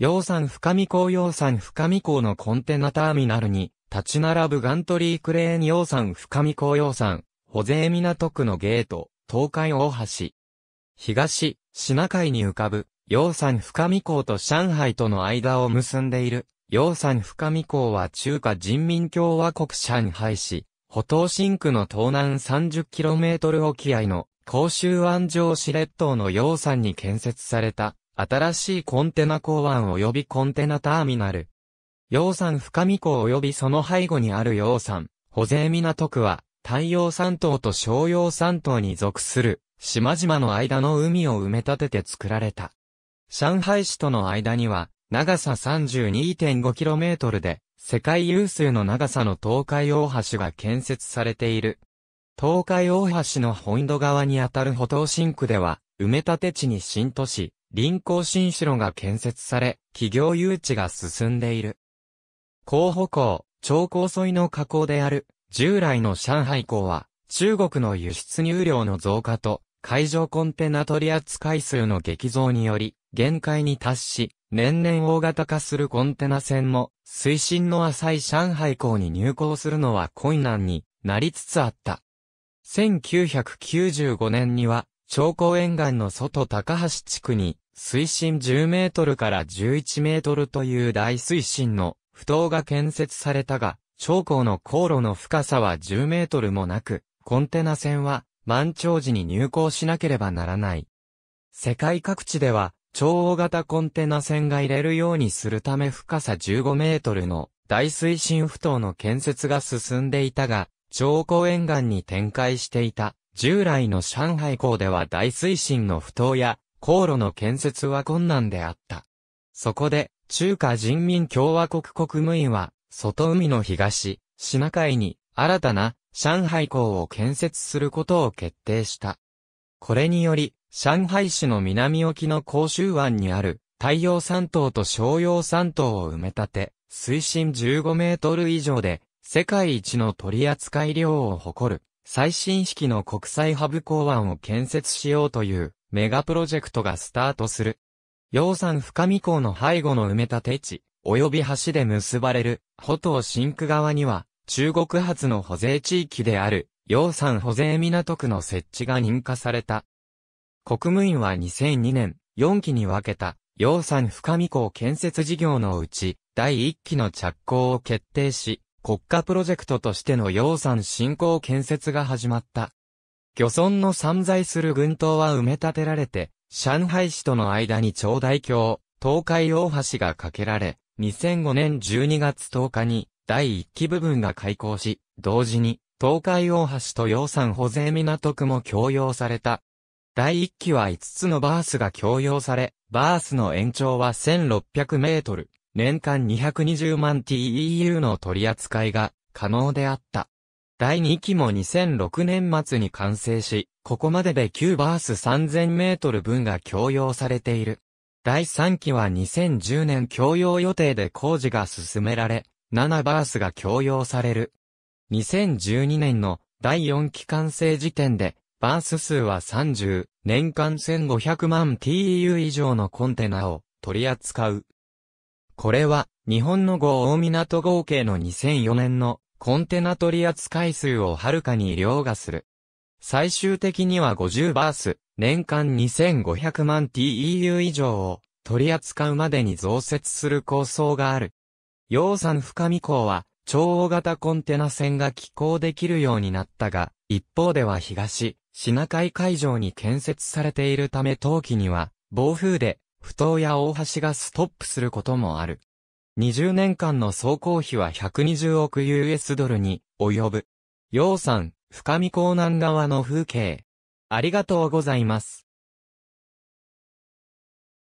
洋山深見港洋山深見港のコンテナターミナルに、立ち並ぶガントリークレーン洋山深見港洋山、保税港区のゲート、東海大橋。東、品海に浮かぶ、洋山深見港と上海との間を結んでいる、洋山深見港は中華人民共和国上海市、歩東新区の東南 30km 沖合の、公衆安城市列島の洋山に建設された、新しいコンテナ港湾及びコンテナターミナル。洋山深見港及びその背後にある洋山、保税港区は、太陽山島と小洋山島に属する、島々の間の海を埋め立てて作られた。上海市との間には、長さ 32.5km で、世界有数の長さの東海大橋が建設されている。東海大橋の本土側にあたる歩道新区では、埋め立て地に新都市、臨港新城が建設され、企業誘致が進んでいる。候補港、超高沿いの河口である、従来の上海港は、中国の輸出入量の増加と、海上コンテナ取扱い数の激増により、限界に達し、年々大型化するコンテナ船も、水深の浅い上海港に入港するのは困難になりつつあった。1995年には、長江沿岸の外高橋地区に、水深10メートルから11メートルという大水深の不当が建設されたが、長江の航路の深さは10メートルもなく、コンテナ船は満潮時に入港しなければならない。世界各地では、超大型コンテナ船が入れるようにするため深さ15メートルの大水深不当の建設が進んでいたが、長江沿岸に展開していた従来の上海港では大水深の不当や、航路の建設は困難であった。そこで、中華人民共和国国務院は、外海の東、シナ海に、新たな、上海港を建設することを決定した。これにより、上海市の南沖の甲州湾にある、太陽山島と商用山島を埋め立て、水深15メートル以上で、世界一の取扱量を誇る、最新式の国際ハブ港湾を建設しようというメガプロジェクトがスタートする。洋山深見港の背後の埋め立て地、及び橋で結ばれる、保島新区側には、中国発の保税地域である、洋山保税港区の設置が認可された。国務院は2002年、4期に分けた、洋山深見港建設事業のうち、第1期の着工を決定し、国家プロジェクトとしての洋山振興建設が始まった。漁村の散在する群島は埋め立てられて、上海市との間に長大橋、東海大橋が架けられ、2005年12月10日に第1期部分が開港し、同時に東海大橋と洋山保税港区も共用された。第1期は5つのバースが共用され、バースの延長は1600メートル。年間220万 TEU の取り扱いが可能であった。第2期も2006年末に完成し、ここまでで9バース3000メートル分が供用されている。第3期は2010年供用予定で工事が進められ、7バースが供用される。2012年の第4期完成時点で、バース数は30、年間1500万 TEU 以上のコンテナを取り扱う。これは、日本の五大港合計の2004年のコンテナ取扱い数をはるかに凌駕する。最終的には50バース、年間2500万 TEU 以上を取り扱うまでに増設する構想がある。洋山深見港は、超大型コンテナ船が寄港できるようになったが、一方では東、シナ海海上に建設されているため冬季には、暴風で不当や大橋がストップすることもある。20年間の総工費は120億 US ドルに及ぶ。洋山、深見港南側の風景。ありがとうございます。